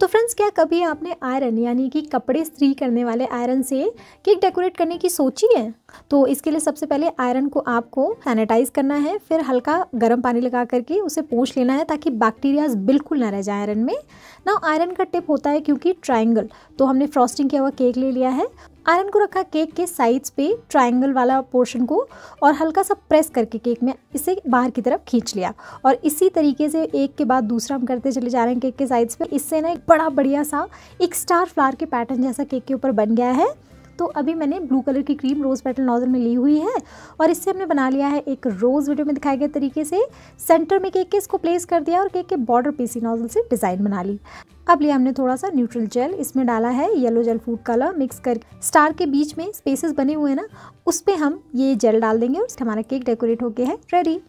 तो फ्रेंड्स क्या कभी आपने आयरन यानी कि कपड़े स्त्री करने वाले आयरन से केक डेकोरेट करने की सोची है तो इसके लिए सबसे पहले आयरन को आपको सैनिटाइज करना है फिर हल्का गर्म पानी लगा करके उसे पोंछ लेना है ताकि बैक्टीरियाज बिल्कुल ना रह जाए आयरन में ना आयरन का टिप होता है क्योंकि ट्राइंगल तो हमने फ्रॉस्टिंग किया हुआ केक ले लिया है आयरन को रखा केक के साइड्स पे ट्रायंगल वाला पोर्शन को और हल्का सा प्रेस करके केक में इसे बाहर की तरफ खींच लिया और इसी तरीके से एक के बाद दूसरा हम करते चले जा रहे हैं केक के साइड्स पे इससे ना एक बड़ा बढ़िया सा एक स्टार फ्लावर के पैटर्न जैसा केक के ऊपर बन गया है तो अभी मैंने ब्लू कलर की क्रीम रोज़ पेटल नॉजल में ली हुई है और इससे हमने बना लिया है एक रोज़ वीडियो में दिखाए गए तरीके से सेंटर में केक के इसको प्लेस कर दिया और केक के बॉर्डर पीसी नॉजल से डिज़ाइन बना ली अब लिया हमने थोड़ा सा न्यूट्रल जेल इसमें डाला है yellow gel food colour mix कर स्टार के बीच में स्पेसेस बने हुए हैं ना उस पर हम ये जेल डाल देंगे और हमारा केक डेकोरेट होके है रेडी